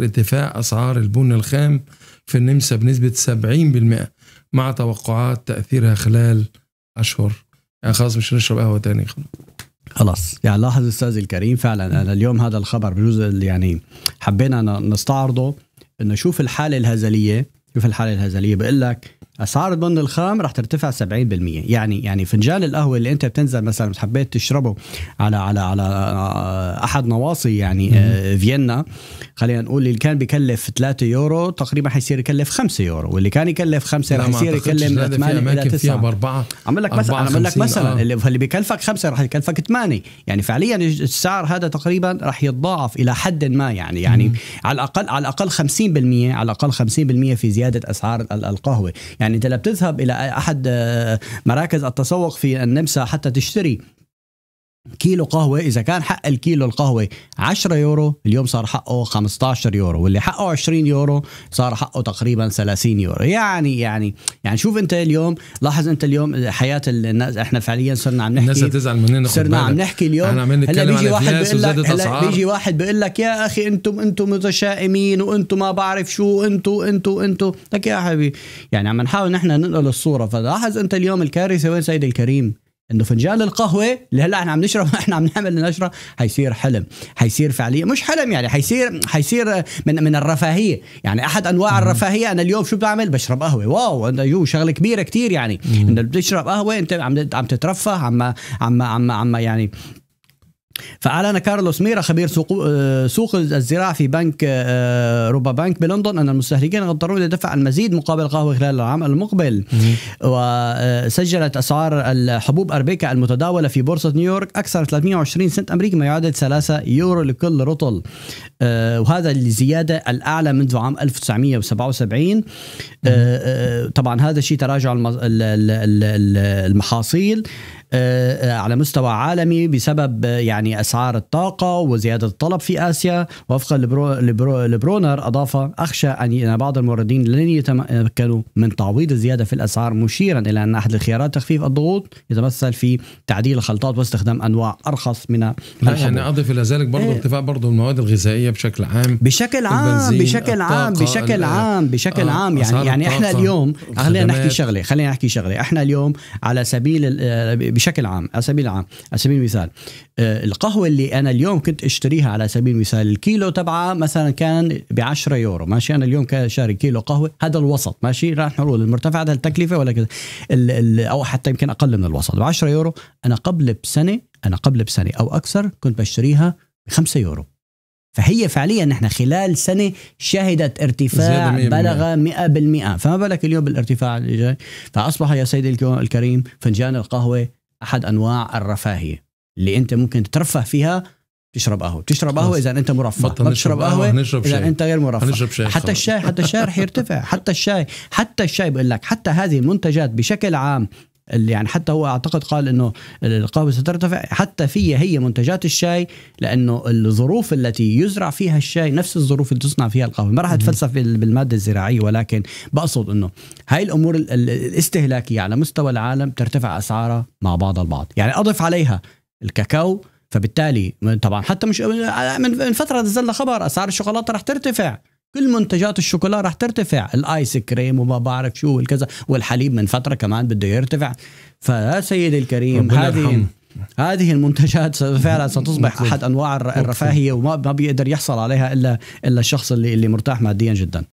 ارتفاع أسعار البن الخام في النمسا بنسبة 70% مع توقعات تأثيرها خلال أشهر يعني خلاص مش نشرب قهوة تاني خلاص خلاص يعني لاحظ استاذ الكريم فعلا انا اليوم هذا الخبر بجوز يعني حبينا نستعرضه انه شوف الحاله الهزليه شوف الحاله الهزليه بقول لك اسعار البن الخام رح ترتفع 70% يعني يعني فنجان القهوه اللي انت بتنزل مثلا حبيت تشربه على على على احد نواصي يعني آه، فيينا خلينا نقول اللي كان بيكلف 3 يورو تقريبا حيصير يكلف 5 يورو واللي كان يكلف 5 رح يصير يكلف 8 الى 9 باربعه عم لك مثلا عم لك مثلا آه. اللي بيكلفك 5 رح يكلفك 8 يعني فعليا السعر هذا تقريبا رح يتضاعف الى حد ما يعني يعني مم. على الاقل على الاقل 50% على الاقل 50% في زياده اسعار القهوه يعني يعني انت بتذهب الى احد آه، مراكز التسوق في النمسا حتى تشتري كيلو قهوة إذا كان حق الكيلو القهوة 10 يورو اليوم صار حقه 15 يورو واللي حقه 20 يورو صار حقه تقريبا 30 يورو يعني يعني يعني شوف أنت اليوم لاحظ أنت اليوم حياة الناس احنا فعليا صرنا عم نحكي الناس هتزعل مننا صرنا عم نحكي اليوم هلا بيجي واحد بيقول لك هلا بيجي واحد بيقول لك يا أخي أنتم أنتم متشائمين وأنتم ما بعرف شو أنتم أنتم أنتم لك يا حبيبي يعني عم نحاول نحن ننقل الصورة فلاحظ أنت اليوم الكارثة وين سيدي الكريم انه فنجان القهوه اللي هلا احنا عم نشرب احنا عم نعمل نشره حيصير حلم حيصير فعليا مش حلم يعني حيصير حيصير من من الرفاهيه يعني احد انواع الرفاهيه انا اليوم شو بعمل بشرب قهوه واو انه يو شغله كبيره كتير يعني انه بتشرب قهوه انت عم عم تترفه عم عم عم عم يعني فأعلن كارلوس ميرا خبير سوق, آه، سوق الزراعة في بنك آه، روبا بنك بلندن أن المستهلكين يضطرون لدفع المزيد مقابل القهوة خلال العام المقبل وسجلت آه، أسعار الحبوب أربيكا المتداولة في بورصة نيويورك أكثر 320 سنت أمريكي ما يعادل 3 يورو لكل رطل وهذا الزيادة الأعلى منذ عام 1977 طبعا هذا الشيء تراجع المحاصيل آه، آه، على مستوى عالمي بسبب آه، يعني اسعار الطاقه وزياده الطلب في اسيا وفقا لبرونر اضاف اخشى ان بعض الموردين لن يتمكنوا من تعويض الزياده في الاسعار مشيرا الى ان احد الخيارات تخفيف الضغوط يتمثل في تعديل الخلطات واستخدام انواع ارخص من يعني اضف الى ذلك برضه إيه. ارتفاع برضه المواد الغذائيه بشكل عام بشكل عام بشكل عام بشكل عام بشكل عام يعني يعني احنا اليوم خلينا نحكي شغله خلينا نحكي شغله احنا اليوم على سبيل بشكل عام على سبيل العام على سبيل المثال آه، القهوه اللي انا اليوم كنت اشتريها على سبيل المثال الكيلو تبعها مثلا كان ب 10 يورو ماشي انا اليوم شاري كيلو قهوه هذا الوسط ماشي راح نقول المرتفع هذا التكلفه ولا كذا او حتى يمكن اقل من الوسط ب 10 يورو انا قبل بسنه انا قبل بسنه او اكثر كنت بشتريها ب 5 يورو فهي فعليا نحن خلال سنة شهدت ارتفاع بلغ 100% فما بالك اليوم بالارتفاع اللي جاي فأصبح يا سيدي الكريم فنجان القهوة احد انواع الرفاهيه اللي انت ممكن تترفه فيها تشرب قهوه تشرب قهوه اذا انت مرفه ما بتشرب قهوه اذا انت غير مرفه هنشرب شاي حتى الشاي حتى الشاي رح يرتفع حتى الشاي حتى الشاي بقول لك حتى هذه المنتجات بشكل عام اللي يعني حتى هو اعتقد قال انه القهوه سترتفع حتى في هي منتجات الشاي لانه الظروف التي يزرع فيها الشاي نفس الظروف اللي تصنع فيها القهوه ما راح اتفلسف بالماده الزراعيه ولكن بقصد انه هاي الامور الاستهلاكيه على مستوى العالم ترتفع اسعارها مع بعض البعض يعني اضف عليها الكاكاو فبالتالي طبعا حتى مش من فتره نزل خبر اسعار الشوكولاته رح ترتفع كل منتجات الشوكولا رح ترتفع الايس كريم وما بعرف شو والكذا والحليب من فتره كمان بده يرتفع فيا سيدي الكريم هذه هذه المنتجات فعلا ستصبح احد انواع الرفاهيه وما بيقدر يحصل عليها الا الا الشخص اللي اللي مرتاح ماديا جدا